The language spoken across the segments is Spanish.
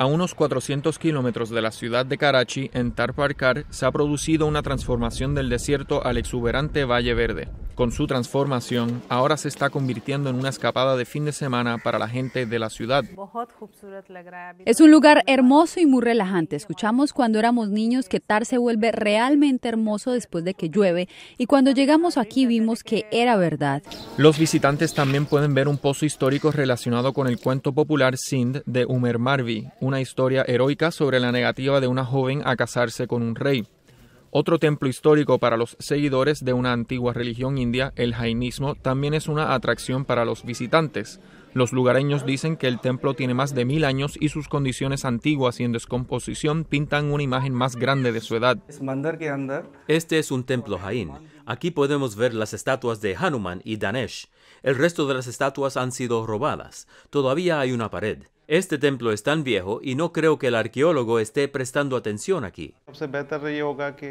A unos 400 kilómetros de la ciudad de Karachi, en Tarparkar, se ha producido una transformación del desierto al exuberante Valle Verde. Con su transformación, ahora se está convirtiendo en una escapada de fin de semana para la gente de la ciudad. Es un lugar hermoso y muy relajante. Escuchamos cuando éramos niños que Tar se vuelve realmente hermoso después de que llueve y cuando llegamos aquí vimos que era verdad. Los visitantes también pueden ver un pozo histórico relacionado con el cuento popular Sindh de Umer Marvi, una historia heroica sobre la negativa de una joven a casarse con un rey. Otro templo histórico para los seguidores de una antigua religión india, el jainismo, también es una atracción para los visitantes. Los lugareños dicen que el templo tiene más de mil años y sus condiciones antiguas y en descomposición pintan una imagen más grande de su edad. Este es un templo jain. Aquí podemos ver las estatuas de Hanuman y Danesh. El resto de las estatuas han sido robadas. Todavía hay una pared. Este templo es tan viejo y no creo que el arqueólogo esté prestando atención aquí.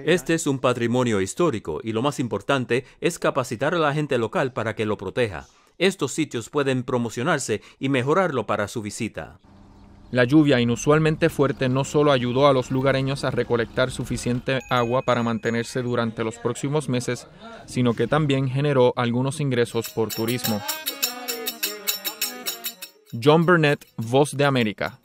Este es un patrimonio histórico y lo más importante es capacitar a la gente local para que lo proteja. Estos sitios pueden promocionarse y mejorarlo para su visita. La lluvia inusualmente fuerte no solo ayudó a los lugareños a recolectar suficiente agua para mantenerse durante los próximos meses, sino que también generó algunos ingresos por turismo. John Burnett, Voz de América.